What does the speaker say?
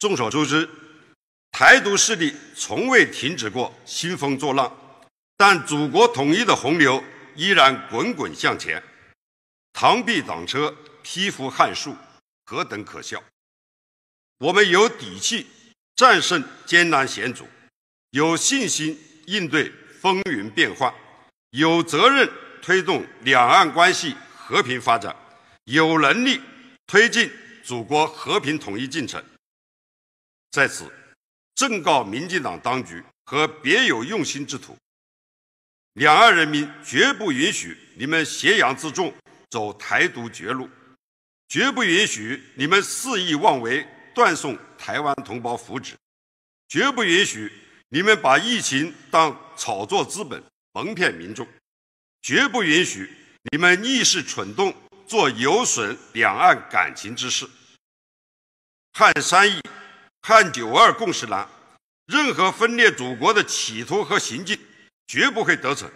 众所周知，台独势力从未停止过兴风作浪，但祖国统一的洪流依然滚滚向前。螳臂挡车，蚍蜉撼树，何等可笑！我们有底气战胜艰难险阻，有信心应对风云变幻，有责任推动两岸关系和平发展，有能力推进祖国和平统一进程。在此，正告民进党当局和别有用心之徒：两岸人民绝不允许你们挟洋自重走台独绝路，绝不允许你们肆意妄为断送台湾同胞福祉，绝不允许你们把疫情当炒作资本蒙骗民众，绝不允许你们逆势蠢动做有损两岸感情之事。汉三义汉九二共识栏，任何分裂祖国的企图和行径绝不会得逞。